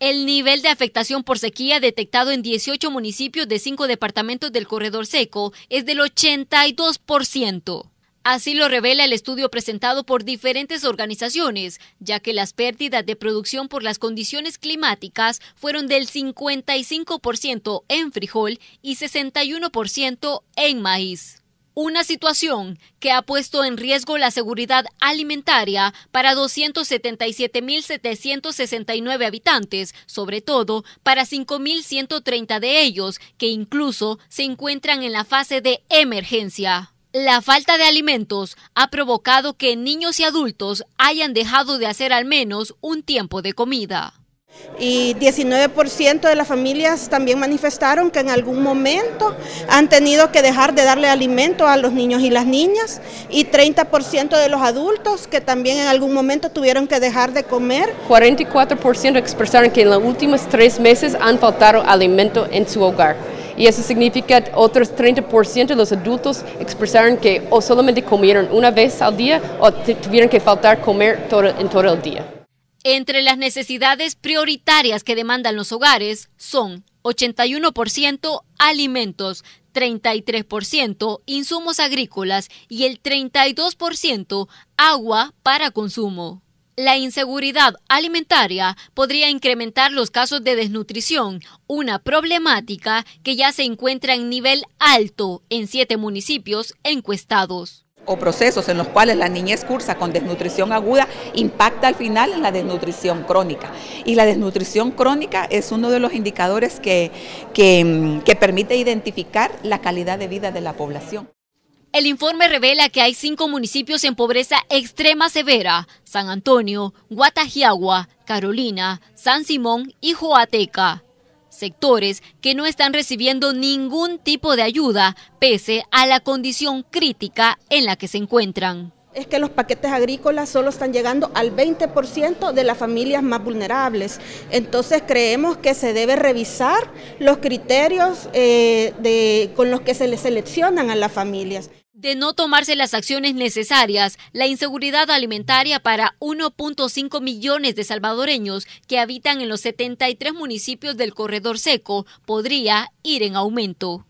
El nivel de afectación por sequía detectado en 18 municipios de 5 departamentos del corredor seco es del 82%. Así lo revela el estudio presentado por diferentes organizaciones, ya que las pérdidas de producción por las condiciones climáticas fueron del 55% en frijol y 61% en maíz una situación que ha puesto en riesgo la seguridad alimentaria para 277.769 habitantes, sobre todo para 5.130 de ellos que incluso se encuentran en la fase de emergencia. La falta de alimentos ha provocado que niños y adultos hayan dejado de hacer al menos un tiempo de comida. Y 19% de las familias también manifestaron que en algún momento han tenido que dejar de darle alimento a los niños y las niñas y 30% de los adultos que también en algún momento tuvieron que dejar de comer. 44% expresaron que en los últimos tres meses han faltado alimento en su hogar y eso significa que otros 30% de los adultos expresaron que o solamente comieron una vez al día o tuvieron que faltar comer en todo el día. Entre las necesidades prioritarias que demandan los hogares son 81% alimentos, 33% insumos agrícolas y el 32% agua para consumo. La inseguridad alimentaria podría incrementar los casos de desnutrición, una problemática que ya se encuentra en nivel alto en siete municipios encuestados o procesos en los cuales la niñez cursa con desnutrición aguda impacta al final en la desnutrición crónica. Y la desnutrición crónica es uno de los indicadores que, que, mm, permite identificar la calidad de vida de la población. El informe revela que hay cinco municipios en pobreza extrema severa, San Antonio, Guatajiagua, Carolina, San Simón y Joateca sectores que no están recibiendo ningún tipo de ayuda pese a la condición crítica en la que se encuentran es que los paquetes agrícolas solo están llegando al 20% de las familias más vulnerables. Entonces creemos que se debe revisar los criterios eh, con los que se les seleccionan a las familias. De no tomarse las acciones necesarias, la inseguridad alimentaria para 1.5 millones de salvadoreños que habitan en los 73 municipios del corredor seco podría ir en aumento.